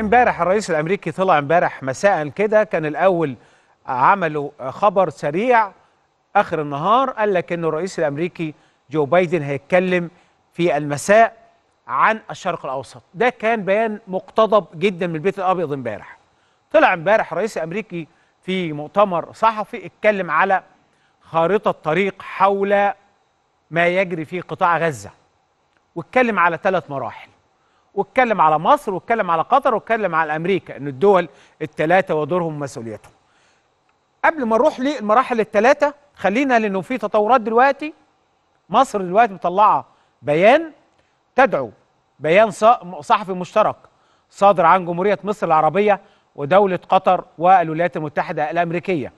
امبارح الرئيس الامريكي طلع امبارح مساء كده كان الاول عملوا خبر سريع اخر النهار قال لك انه الرئيس الامريكي جو بايدن هيتكلم في المساء عن الشرق الاوسط ده كان بيان مقتضب جدا من البيت الابيض امبارح طلع امبارح الرئيس الامريكي في مؤتمر صحفي اتكلم على خارطه طريق حول ما يجري في قطاع غزه واتكلم على ثلاث مراحل واتكلم على مصر واتكلم على قطر واتكلم على امريكا ان الدول الثلاثه ودورهم ومسؤوليتهم قبل ما نروح للمراحل الثلاثه خلينا لانه في تطورات دلوقتي مصر دلوقتي مطلعه بيان تدعو بيان صحفي مشترك صادر عن جمهوريه مصر العربيه ودوله قطر والولايات المتحده الامريكيه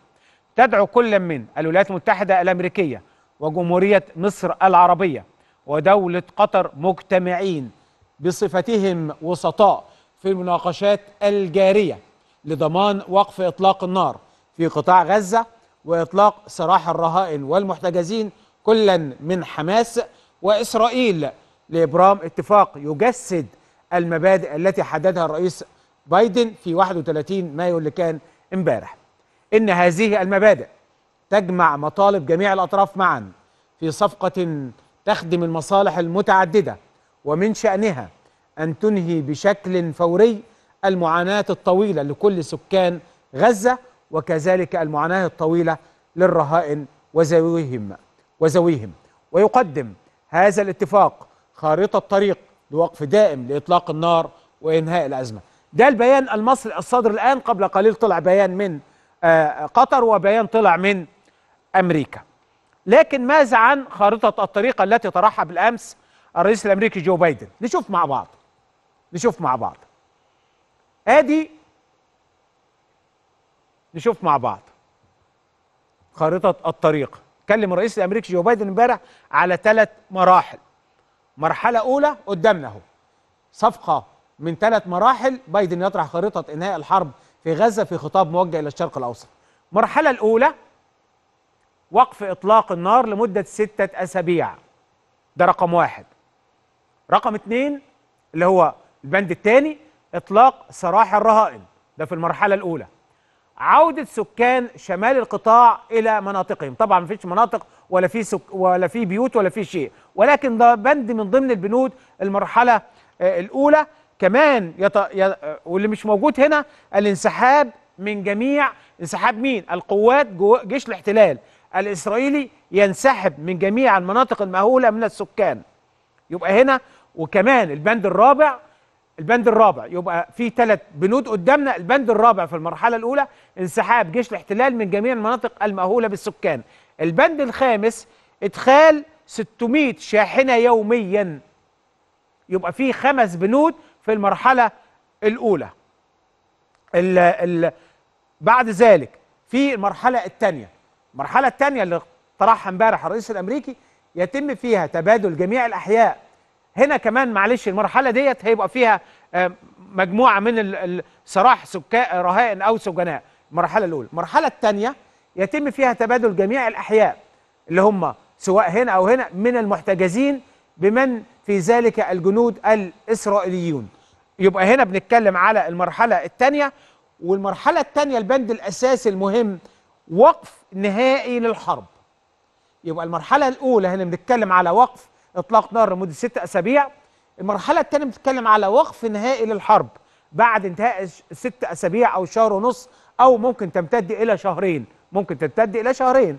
تدعو كل من الولايات المتحده الامريكيه وجمهوريه مصر العربيه ودوله قطر مجتمعين بصفتهم وسطاء في المناقشات الجارية لضمان وقف إطلاق النار في قطاع غزة وإطلاق سراح الرهائن والمحتجزين كلا من حماس وإسرائيل لإبرام اتفاق يجسد المبادئ التي حددها الرئيس بايدن في 31 مايو اللي كان امبارح إن هذه المبادئ تجمع مطالب جميع الأطراف معا في صفقة تخدم المصالح المتعددة ومن شأنها أن تنهي بشكل فوري المعاناة الطويلة لكل سكان غزة وكذلك المعاناة الطويلة للرهائن وزويهم وزويهم ويقدم هذا الاتفاق خارطة طريق لوقف دائم لإطلاق النار وإنهاء الأزمة ده البيان المصري الصادر الآن قبل قليل طلع بيان من آه، قطر وبيان طلع من أمريكا لكن ماذا عن خارطة الطريق التي طرحها بالأمس الرئيس الامريكي جو بايدن نشوف مع بعض نشوف مع بعض ادي نشوف مع بعض خارطه الطريق اتكلم الرئيس الامريكي جو بايدن امبارح على ثلاث مراحل مرحله اولى قدامنا اهو صفقه من ثلاث مراحل بايدن يطرح خريطه انهاء الحرب في غزه في خطاب موجه الى الشرق الاوسط المرحله الاولى وقف اطلاق النار لمده سته اسابيع ده رقم واحد رقم اثنين اللي هو البند الثاني اطلاق سراح الرهائن ده في المرحله الاولى عوده سكان شمال القطاع الى مناطقهم طبعا مفيش مناطق ولا في سك ولا في بيوت ولا في شيء ولكن ده بند من ضمن البنود المرحله آه، الاولى كمان يط... ي... واللي مش موجود هنا الانسحاب من جميع انسحاب مين القوات جو... جيش الاحتلال الاسرائيلي ينسحب من جميع المناطق المأهولة من السكان يبقى هنا وكمان البند الرابع البند الرابع يبقى في ثلاث بنود قدامنا البند الرابع في المرحلة الأولى انسحاب جيش الاحتلال من جميع المناطق المأهولة بالسكان البند الخامس إدخال 600 شاحنة يوميا يبقى في خمس بنود في المرحلة الأولى ال ال بعد ذلك في المرحلة الثانية المرحلة الثانية اللي طرحها امبارح الرئيس الأمريكي يتم فيها تبادل جميع الأحياء هنا كمان معلش المرحله ديت هيبقى فيها آه، مجموعه من سراح سكاء رهائن او سجناء المرحله الاولى المرحله الثانيه يتم فيها تبادل جميع الاحياء اللي هم سواء هنا او هنا من المحتجزين بمن في ذلك الجنود الاسرائيليون يبقى هنا بنتكلم على المرحله الثانيه والمرحله الثانيه البند الاساسي المهم وقف نهائي للحرب يبقى المرحله الاولى هنا بنتكلم على وقف اطلاق نار لمده ست اسابيع المرحله الثانيه بتتكلم على وقف نهائي للحرب بعد انتهاء ست اسابيع او شهر ونص او ممكن تمتد الى شهرين ممكن تمتد الى شهرين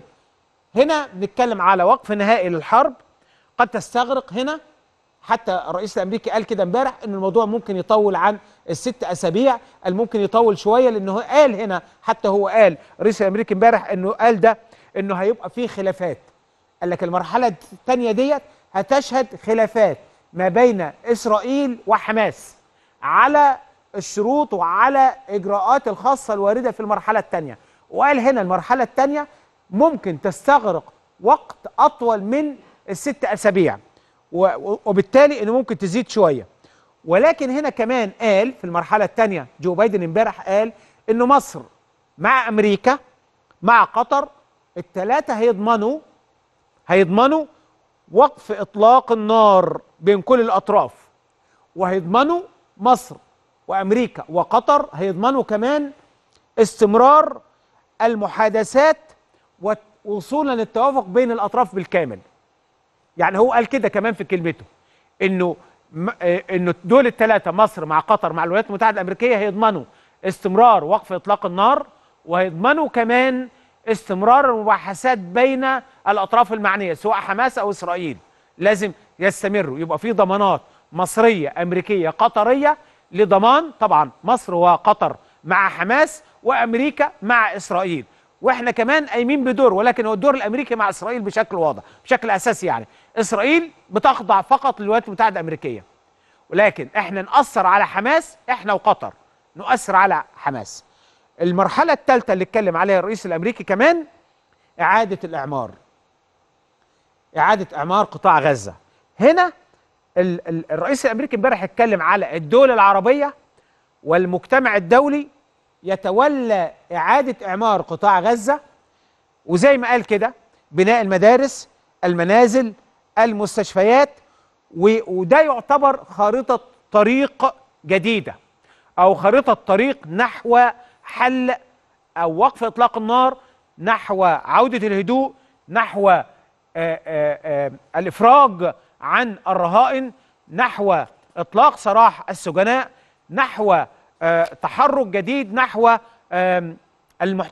هنا بنتكلم على وقف نهائي للحرب قد تستغرق هنا حتى الرئيس الامريكي قال كده امبارح ان الموضوع ممكن يطول عن الست اسابيع قال ممكن يطول شويه لانه قال هنا حتى هو قال الرئيس الامريكي امبارح انه قال ده انه هيبقى فيه خلافات قال لك المرحله الثانيه ديت هتشهد خلافات ما بين إسرائيل وحماس على الشروط وعلى إجراءات الخاصة الواردة في المرحلة الثانية وقال هنا المرحلة الثانية ممكن تستغرق وقت أطول من الست أسابيع وبالتالي أنه ممكن تزيد شوية ولكن هنا كمان قال في المرحلة الثانية جو بايدن امبارح قال أنه مصر مع أمريكا مع قطر الثلاثة هيضمنوا هيضمنوا وقف إطلاق النار بين كل الأطراف وهيضمنوا مصر وأمريكا وقطر هيضمنوا كمان استمرار المحادثات وصولا للتوافق بين الأطراف بالكامل يعني هو قال كده كمان في كلمته إنه آه، إنه دول الثلاثة مصر مع قطر مع الولايات المتحدة الأمريكية هيضمنوا استمرار وقف إطلاق النار وهيضمنوا كمان استمرار المباحثات بين الاطراف المعنيه سواء حماس او اسرائيل لازم يستمروا يبقى في ضمانات مصريه امريكيه قطريه لضمان طبعا مصر وقطر مع حماس وامريكا مع اسرائيل واحنا كمان قايمين بدور ولكن هو الدور الامريكي مع اسرائيل بشكل واضح بشكل اساسي يعني اسرائيل بتخضع فقط للولايات المتحده الامريكيه ولكن احنا ناثر على حماس احنا وقطر نؤثر على حماس المرحلة الثالثة اللي اتكلم عليها الرئيس الأمريكي كمان إعادة الإعمار إعادة إعمار قطاع غزة هنا الرئيس الأمريكي امبارح اتكلم على الدول العربية والمجتمع الدولي يتولى إعادة إعمار قطاع غزة وزي ما قال كده بناء المدارس المنازل المستشفيات وده يعتبر خارطة طريق جديدة أو خارطة طريق نحو حل أو وقف إطلاق النار نحو عودة الهدوء نحو آآ آه، آآ آه، آه، الإفراج عن الرهائن نحو إطلاق سراح السجناء نحو تحرك جديد نحو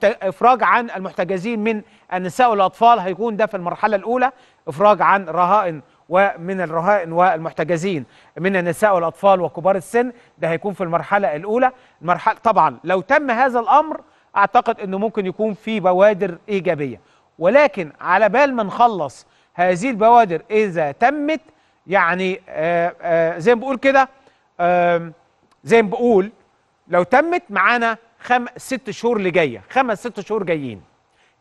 إفراج عن المحتجزين من النساء والأطفال هيكون ده في المرحلة الأولى إفراج عن رهائن ومن الرهائن والمحتجزين من النساء والأطفال وكبار السن ده هيكون في المرحلة الأولى المرحلة طبعا لو تم هذا الأمر أعتقد أنه ممكن يكون في بوادر إيجابية ولكن على بال ما نخلص هذه البوادر إذا تمت يعني آآ آه، آآ آه، زي ما بقول كده زي ما بقول لو تمت معانا خم... ست شهور اللي جايه خمس ست شهور جايين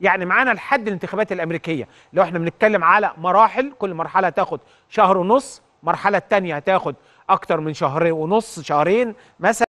يعني معانا لحد الانتخابات الامريكيه لو احنا بنتكلم على مراحل كل مرحله تاخد شهر ونص المرحله الثانيه هتاخد اكتر من شهر ونص شهرين مثلا